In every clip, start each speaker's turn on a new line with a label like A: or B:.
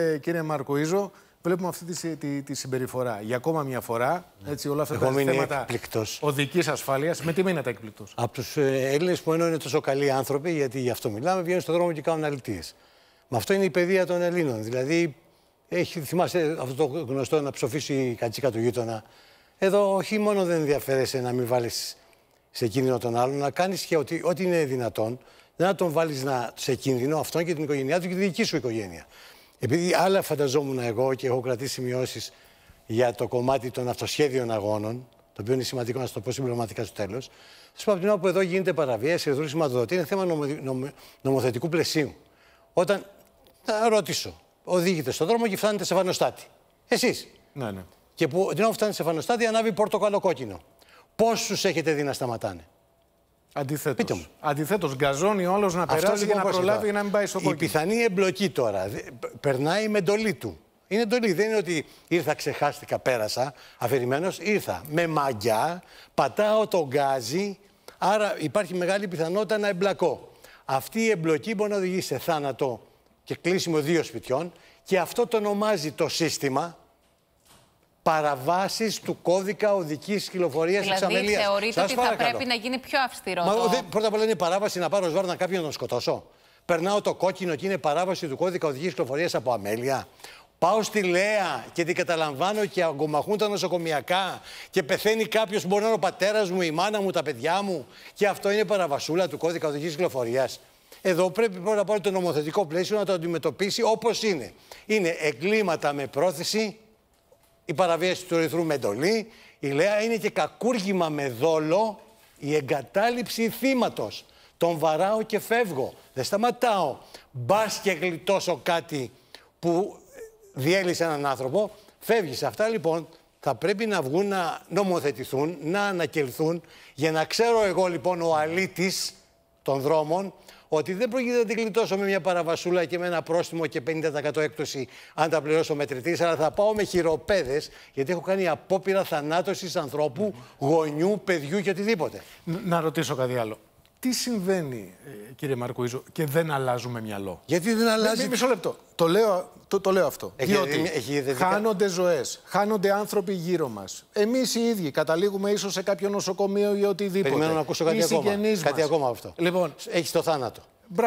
A: Ε, κύριε Μαρκοίζο, βλέπουμε αυτή τη, τη, συμπεριφορά. Για ακόμα μια φορά, ναι. έτσι, όλα αυτά Εγώ τα θέματα εκπληκτός. οδικής ασφάλειας, με τι μείνετε εκπληκτός.
B: Από τους ε, Έλληνες που ενώ είναι τόσο καλοί άνθρωποι, γιατί γι' αυτό μιλάμε, βγαίνουν στον δρόμο και κάνουν αλητίες. Με αυτό είναι η παιδεία των Ελλήνων. Δηλαδή, έχει, θυμάστε αυτό το γνωστό να ψοφήσει η κατσίκα του γείτονα. Εδώ όχι μόνο δεν ενδιαφέρεσαι να μην βάλεις σε κίνδυνο τον άλλον, να κάνεις και ό,τι, ό,τι είναι δυνατόν, να τον βάλεις να, σε κίνδυνο αυτόν και την οικογένειά του και τη δική σου οικογένεια. Επειδή άλλα φανταζόμουν εγώ και έχω κρατήσει σημειώσεις για το κομμάτι των αυτοσχέδιων αγώνων, το οποίο είναι σημαντικό να το πω συμπληρωματικά στο τέλος, σας πω από την ώρα που εδώ γίνεται παραβίαση, εδώ σηματοδοτή, είναι θέμα νομοθετικού πλαισίου. Όταν να ρώτησω, οδηγείτε στον δρόμο και φτάνετε σε φανοστάτη. Εσείς. Ναι, ναι. Και που την ώρα που φτάνετε σε φανοστάτη, ανάβει πορτοκαλοκόκκινο. Πόσους έχετε δει να σταματάνε. Αντιθέτως. Αντιθέτως,
A: γκαζώνει ο να περάσει και λοιπόν να προλάβει για
B: να μην πάει στο κόκκινο. Η πιθανή εμπλοκή τώρα περνάει με εντολή του. Είναι εντολή. Δεν είναι ότι ήρθα, ξεχάστηκα, πέρασα. Αφηρημένος, ήρθα. Με μαγιά, πατάω τον γκάζι. Άρα υπάρχει μεγάλη πιθανότητα να εμπλακώ. Αυτή η εμπλοκή μπορεί να οδηγήσει σε θάνατο και κλείσιμο δύο σπιτιών. Και αυτό το ονομάζει το σύστημα παραβάσεις του κώδικα οδικής κυκλοφορίας δηλαδή, της αμελίας. Δηλαδή θεωρείτε ότι θα πρέπει να
A: γίνει πιο αυστηρό. Μα, το... δε,
B: πρώτα απ' όλα είναι παράβαση να πάρω σβάρνα κάποιον να τον σκοτώσω. Περνάω το κόκκινο και είναι παράβαση του κώδικα οδικής κυκλοφορίας από αμέλεια. Πάω στη Λέα και την καταλαμβάνω και αγκομαχούν τα νοσοκομιακά και πεθαίνει κάποιος που μπορεί να είναι ο πατέρας μου, η μάνα μου, τα παιδιά μου. Και αυτό είναι παραβασούλα του κώδικα οδικής κυκλοφορίας. Εδώ πρέπει πρώτα απ' όλα το νομοθετικό πλαίσιο να το αντιμετωπίσει όπως είναι. Είναι εγκλήματα με πρόθεση η παραβίαση του ρυθμού με εντολή, η ΛΕΑ είναι και κακούργημα με δόλο η εγκατάλειψη θύματος. Τον βαράω και φεύγω. Δεν σταματάω. Μπας και γλιτώσω κάτι που ε, διέλυσε έναν άνθρωπο. Φεύγεις, Αυτά λοιπόν θα πρέπει να βγουν να νομοθετηθούν, να ανακελθούν, για να ξέρω εγώ λοιπόν ο αλήτης των δρόμων ότι δεν πρόκειται να την γλιτώσω με μια παραβασούλα και με ένα πρόστιμο και 50% έκπτωση αν τα πληρώσω μετρητής, αλλά θα πάω με χειροπέδες γιατί έχω κάνει απόπειρα θανάτωσης ανθρώπου, γονιού, παιδιού και οτιδήποτε.
A: Να ρωτήσω κάτι άλλο. Τι συμβαίνει, ε, κύριε Μαρκοΐζο, και δεν αλλάζουμε μυαλό. Γιατί δεν αλλάζει. Μισό λεπτό. Το λέω, το, το λέω αυτό. Έχει, διότι έχει χάνονται ζωές, χάνονται άνθρωποι γύρω μας. Εμείς οι ίδιοι καταλήγουμε ίσως σε κάποιο νοσοκομείο ή οτιδήποτε. Περιμένω να ακούσω κάτι ακόμα. Κάτι ακόμα αυτό.
B: Λοιπόν, έχεις το θάνατο.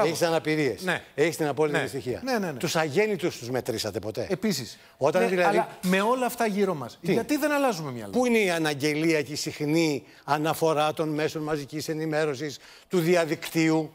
B: Έχει αναπηρίες. Ναι. Έχεις την απόλυτη ναι. δυστυχία. Ναι, ναι, ναι. Τους αγέννητους τους μετρήσατε ποτέ. Επίσης. Ναι, δηλαδή. με όλα αυτά γύρω μας. Γιατί δεν αλλάζουμε μυαλό. Πού είναι η αναγγελία και η συχνή αναφορά των μέσων μαζικής ενημέρωσης, του διαδικτύου.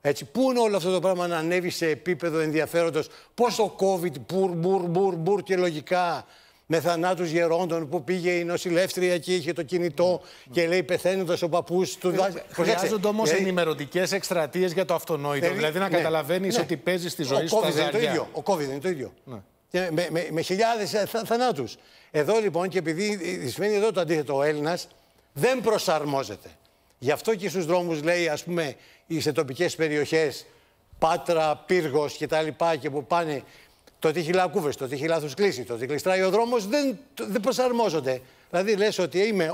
B: Έτσι, πού είναι όλο αυτό το πράγμα να ανέβει σε επίπεδο ενδιαφέροντος. Πόσο COVID, μπουρ, μπουρ, μπουρ, μπουρ και λογικά με θανάτους γερόντων που πήγε η νοσηλεύτρια και είχε το κινητό και λέει πεθαίνοντας ο παππούς του. Ε, χρειάζονται όμως δηλαδή... Ε, ενημερωτικές εκστρατείες για το αυτονόητο. Ε, δηλαδή να ναι. καταλαβαίνεις ναι. ότι παίζεις τη ζωή σου. Ο COVID το ίδιο. Ο COVID είναι το ίδιο. Ναι. Με, με, με, χιλιάδες θα, θανάτους. Εδώ λοιπόν και επειδή σημαίνει εδώ το αντίθετο, ο Έλληνας δεν προσαρμόζεται. Γι' αυτό και στους δρόμους λέει, ας πούμε, σε τοπικές περιοχές, Πάτρα, Πύργος Και, τα λοιπά, και που πάνε το ότι έχει λακκούβες, το ότι έχει λάθος κλίση, το ότι κλειστράει ο δρόμος δεν, δεν προσαρμόζονται. Δηλαδή λες ότι είμαι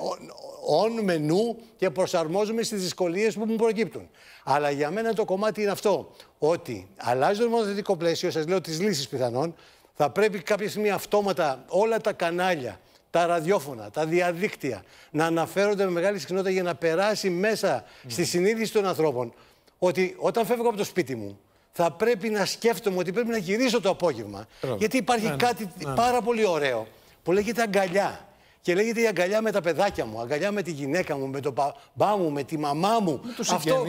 B: on με νου και προσαρμόζομαι στις δυσκολίες που μου προκύπτουν. Αλλά για μένα το κομμάτι είναι αυτό. Ότι αλλάζει το νομοθετικό πλαίσιο, σας λέω τις λύσεις πιθανόν, θα πρέπει κάποια στιγμή αυτόματα όλα τα κανάλια, τα ραδιόφωνα, τα διαδίκτυα να αναφέρονται με μεγάλη συχνότητα για να περάσει μέσα στη συνείδηση των ανθρώπων ότι όταν φεύγω από το σπίτι μου, θα πρέπει να σκέφτομαι ότι πρέπει να γυρίσω το απόγευμα. Γιατί υπάρχει ναι, ναι. κάτι ναι, πάρα πολύ ωραίο που λέγεται αγκαλιά. Και λέγεται η αγκαλιά με τα παιδάκια μου, αγκαλιά με τη γυναίκα μου, με τον παπά μου, με τη μαμά μου. Με Αυτό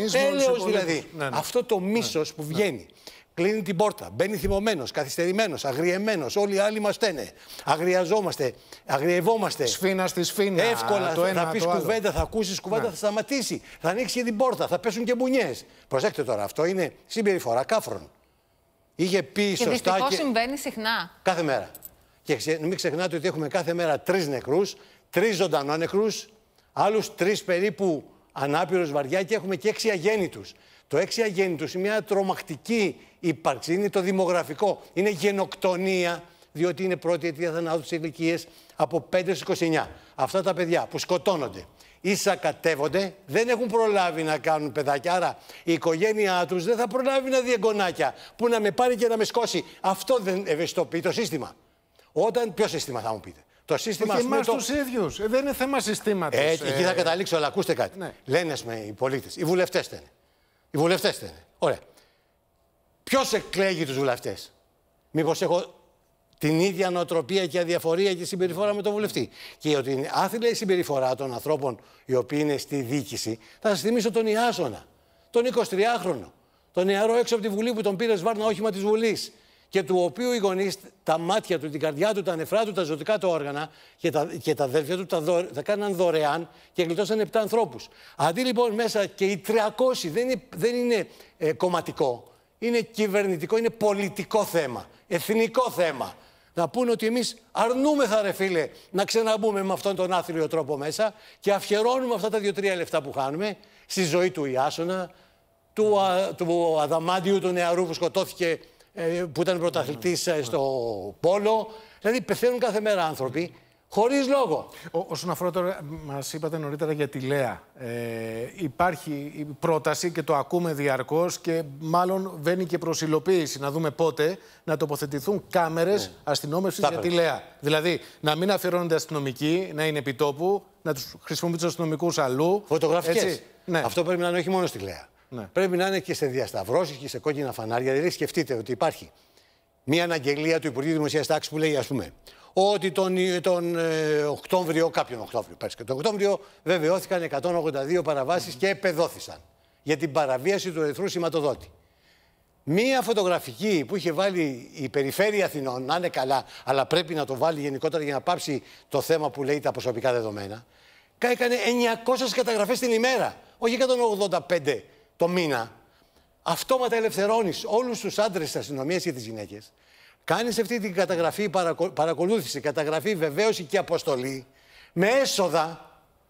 B: δηλαδή. Αυτό το μίσος που βγαίνει. Κλείνει την πόρτα. Μπαίνει θυμωμένος, καθυστερημένος, αγριεμένος. Όλοι οι άλλοι μας στένε. Αγριαζόμαστε, αγριευόμαστε. Σφίνα στη σφίνα. Εύκολα το ένα, θα πεις κουβέντα, θα ακούσεις κουβέντα, ναι. θα σταματήσει. Θα ανοίξει και την πόρτα, θα πέσουν και μπουνιές. Προσέξτε τώρα, αυτό είναι συμπεριφορά κάφρων. Είχε πει και σωστά. Και
A: συμβαίνει συχνά.
B: Κάθε μέρα. Και μην ξεχνάτε ότι έχουμε κάθε μέρα τρεις νεκρούς, τρεις ζωντανό νεκρούς, άλλους τρεις περίπου ανάπηρους βαριά και έχουμε και έξι αγέννητους. Το έξι αγέννητο είναι μια τρομακτική ύπαρξη. Είναι το δημογραφικό. Είναι γενοκτονία, διότι είναι πρώτη αιτία θανάτου σε ηλικίες από 5 29. Αυτά τα παιδιά που σκοτώνονται η σακατευονται δεν έχουν προλάβει να κάνουν παιδάκια. Άρα η οικογένειά τους δεν θα προλάβει να δει εγγονάκια που να με πάρει και να με σκώσει. Αυτό δεν ευαισθητοποιεί το σύστημα. Όταν. Ποιο σύστημα θα μου πείτε. Το σύστημα Όχι, εμάς το... τους ε, δεν είναι θέμα συστήματος. Ε, εκεί θα ε. καταλήξω, αλλά ακούστε κάτι. Ναι. Λένε, οι πολίτες οι βουλευτές οι βουλευτές είναι. Ωραία. Ποιος εκλέγει τους βουλευτές. Μήπως έχω την ίδια νοοτροπία και αδιαφορία και συμπεριφορά με τον βουλευτή. Και ότι είναι άθλια η συμπεριφορά των ανθρώπων οι οποίοι είναι στη δίκηση, θα σας θυμίσω τον Ιάσονα, τον 23χρονο, τον νεαρό έξω από τη Βουλή που τον πήρε σβάρνα όχημα της Βουλής και του οποίου οι γονείς τα μάτια του, την καρδιά του, τα νεφρά του, τα ζωτικά του όργανα και τα, και τα αδέρφια του τα, δω, τα κάναν δωρεάν και γλιτώσαν 7 ανθρώπους. Αντί λοιπόν μέσα και οι 300 δεν είναι, δεν είναι ε, κομματικό, είναι κυβερνητικό, είναι πολιτικό θέμα, εθνικό θέμα. Να πούνε ότι εμείς αρνούμεθα, ρε φίλε, να ξαναμπούμε με αυτόν τον άθλιο τρόπο μέσα και αφιερώνουμε αυτά τα δύο-τρία λεφτά που χάνουμε στη ζωή του Ιάσονα, του, του Αδαμάντιου, του νεαρού που σκοτώθηκε ε, που ήταν πρωταθλητής ε, στο Πόλο. Δηλαδή πεθαίνουν κάθε μέρα άνθρωποι. Χωρίς λόγο. Ό, όσον αφορά τώρα,
A: μας είπατε νωρίτερα για τη ΛΕΑ. Ε, υπάρχει η πρόταση και το ακούμε διαρκώς και μάλλον βαίνει και προς υλοποίηση. Να δούμε πότε να τοποθετηθούν κάμερες ναι. αστυνόμευσης για τη ΛΕΑ. Δηλαδή να μην αφιερώνονται αστυνομικοί, να είναι επιτόπου,
B: να τους χρησιμοποιούν τους αστυνομικούς αλλού. Φωτογραφικές. Ναι. Αυτό πρέπει να είναι όχι μόνο στη ΛΕΑ. Ναι. Πρέπει να είναι και σε διασταυρώσεις και σε κόκκινα φανάρια. Δηλαδή, σκεφτείτε ότι υπάρχει μια αναγγελία του Υπουργείου Δημοσίας Τάξης που λέει, ας πούμε, ότι τον, τον ε, Οκτώβριο, κάποιον Οκτώβριο, πέρσι και τον Οκτώβριο, βεβαιώθηκαν 182 παραβάσεις mm -hmm. και επεδόθησαν για την παραβίαση του ερυθρού σηματοδότη. Μία φωτογραφική που είχε βάλει η περιφέρεια Αθηνών, να είναι καλά, αλλά πρέπει να το βάλει γενικότερα για να πάψει το θέμα που λέει τα προσωπικά δεδομένα, έκανε 900 καταγραφές την ημέρα. Όχι 185 το μήνα, αυτόματα ελευθερώνεις όλους τους άντρες της αστυνομίας και τις γυναίκες. Κάνεις αυτή την καταγραφή, παρακολούθηση, καταγραφή, βεβαίωση και αποστολή με έσοδα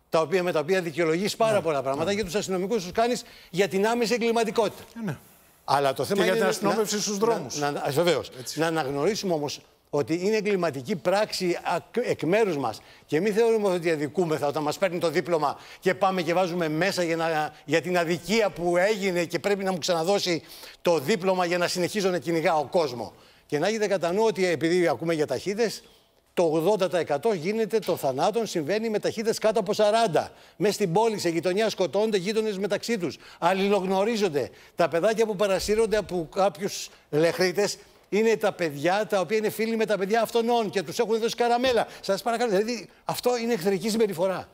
B: τα οποία, με τα οποία δικαιολογείς πάρα ναι, πολλά ναι. πράγματα ναι. και τους αστυνομικούς τους κάνεις για την άμεση εγκληματικότητα. Ε, ναι. Αλλά το θέμα και είναι για την αστυνόμευση στους δρόμους. Βεβαίω. Να αναγνωρίσουμε όμως ότι είναι εγκληματική πράξη εκ μέρους μας. Και μην θεωρούμε ότι αδικούμεθα όταν μας παίρνει το δίπλωμα και πάμε και βάζουμε μέσα για, για την αδικία που έγινε και πρέπει να μου ξαναδώσει το δίπλωμα για να συνεχίζω να ο κόσμο. Και να έχετε κατά νου ότι επειδή ακούμε για ταχύτε, το 80% γίνεται το θανάτων συμβαίνει με ταχύτε κάτω από 40. Μέσα στην πόλη, σε γειτονιά σκοτώνται γείτονες μεταξύ τους. Αλληλογνωρίζονται. Τα παιδάκια που παρασύρονται από κάποιους λεχρήτε είναι τα παιδιά τα οποία είναι φίλοι με τα παιδιά αυτών και τους έχουν δώσει καραμέλα. Σας παρακαλώ. Δηλαδή, αυτό είναι εχθρική συμπεριφορά.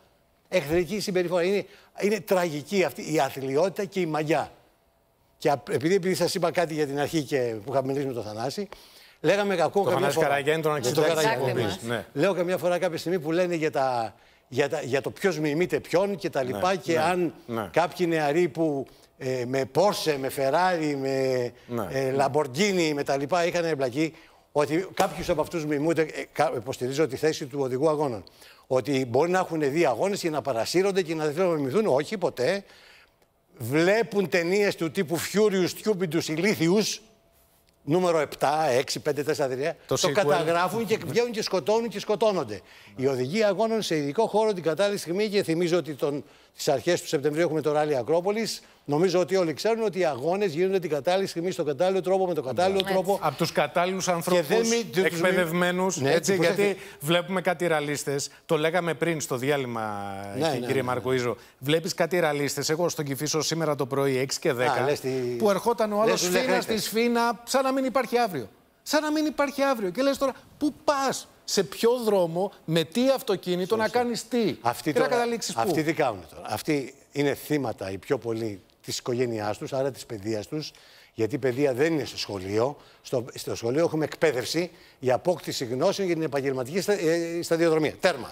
B: Εχθρική συμπεριφορά. Είναι, είναι τραγική αυτή η αθλειότητα και η μαγιά. Και επειδή, επειδή σας είπα κάτι για την αρχή και που είχαμε μιλήσει με τον Θανάση, λέγαμε ακούω το καμιά φορά. Θανάση ναι, τον ναι. Λέω καμιά φορά κάποια στιγμή που λένε για, τα, για, το ποιος μιμείται ποιον και τα λοιπά ναι. και ναι. αν ναι. κάποιοι νεαροί που ε, με Πόρσε, με Φεράρι, με ναι. ε, με τα λοιπά είχαν εμπλακεί. Ότι κάποιους από αυτούς μιμούνται, ε, υποστηρίζω τη θέση του οδηγού αγώνων. Ότι μπορεί να έχουν δει αγώνες και να παρασύρονται και να δεν θέλουν να μιμηθούν. Όχι, ποτέ. Βλέπουν ταινίες του τύπου Furious, Stupid, ηλίθιου. Νούμερο 7, 6, 5, 4, 3. Το, το καταγράφουν και βγαίνουν και σκοτώνουν και σκοτώνονται. Οι οδηγοί αγώνων σε ειδικό χώρο την κατάλληλη στιγμή και θυμίζω ότι τον Στι αρχές του Σεπτεμβρίου έχουμε το ράλι Ακρόπολης. Νομίζω ότι όλοι ξέρουν ότι οι αγώνες γίνονται την κατάλληλη στιγμή, στον κατάλληλο τρόπο, με τον κατάλληλο ναι. τρόπο. Από τους κατάλληλους ανθρώπου εκπαιδευμένους. Ναι, έτσι, γιατί
A: βλέπουμε κάτι ραλίστες. Το λέγαμε πριν στο διάλειμμα, ναι, ε, ναι, κύριε ναι, Μαρκοίζο. Βλέπεις κάτι ραλίστες. Εγώ στον κυφίσω σήμερα το πρωί 6 και 10. Που ερχόταν ο άλλο φίνα της φίνα, σαν να μην υπάρχει αύριο σαν να μην υπάρχει αύριο. Και λες τώρα, πού πας, σε ποιο δρόμο, με τι αυτοκίνητο, να κάνεις τι. Αυτή να καταλήξεις πού. Αυτοί τι
B: κάνουν τώρα. Αυτοί είναι θύματα οι πιο πολλοί της οικογένειάς τους, άρα της παιδείας τους. Γιατί η παιδεία δεν είναι στο σχολείο. Στο, στο σχολείο έχουμε εκπαίδευση για απόκτηση γνώσεων για την επαγγελματική στα, ε, σταδιοδρομία. Τέρμα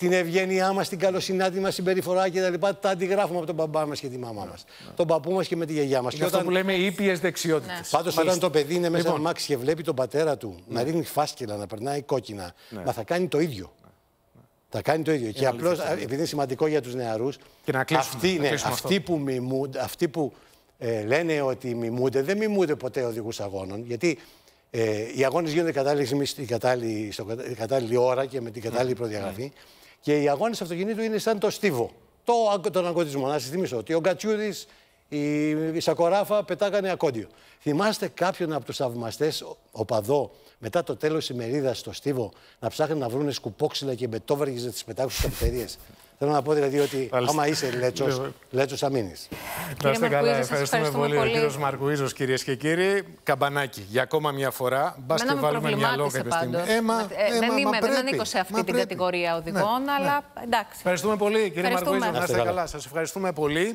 B: την ευγένειά μας, την καλοσυνάτη μας συμπεριφορά και Τα, τα αντιγράφουμε από τον μπαμπά μας και τη μαμά μας. Ναι. Τον παππού μας και με τη γιαγιά μας. Και αυτό που λέμε
A: ήπιες δεξιότητες. Ναι. Πάντως, όταν το παιδί είναι μέσα λοιπόν.
B: μάξι και βλέπει τον πατέρα του ναι. να ρίχνει φάσκελα, να περνάει κόκκινα, ναι. μα θα κάνει το ίδιο. Θα κάνει το ίδιο. και απλώ, επειδή είναι σημαντικό για τους νεαρούς, και αυτοί, ναι, αυτοί, που, μιμούν, αυτοί που λένε ότι μιμούνται, δεν μιμούνται ποτέ οδηγούς αγώνων. Γιατί ε, οι αγώνες γίνονται κατάλληλη, κατάλληλη, κατάλληλη ώρα και με την κατάλληλη προδιαγραφή. Και οι αγώνες αυτοκινήτου είναι σαν το στίβο. Το, τον αγκωτισμό. Να σας θυμίσω ότι ο Γκατσούδη, η, η Σακοράφα πετάγανε ακόντιο. Θυμάστε κάποιον από τους θαυμαστές οπαδό μετά το τέλος ημερίδας στο στίβο να ψάχνουν να βρουν σκουπόξυλα και μπετόβαργε να τι πετάξουν στι Θέλω να πω δηλαδή ότι όμα άμα είσαι λέτσος, λέτσος θα μείνεις. Να καλά. Ευχαριστούμε πολύ. Ο κύριος
A: Μαρκουίζος, κυρίες και κύριοι. Καμπανάκι για ακόμα μια φορά. Μπας και βάλουμε μια λόγια ε, ε, ε, δεν, είμαι, δεν ανήκω σε αυτή την κατηγορία οδηγών, ναι. αλλά εντάξει. Ευχαριστούμε πολύ, κύριε Μαρκουίζο. Να είστε καλά. Σας ευχαριστούμε πολύ.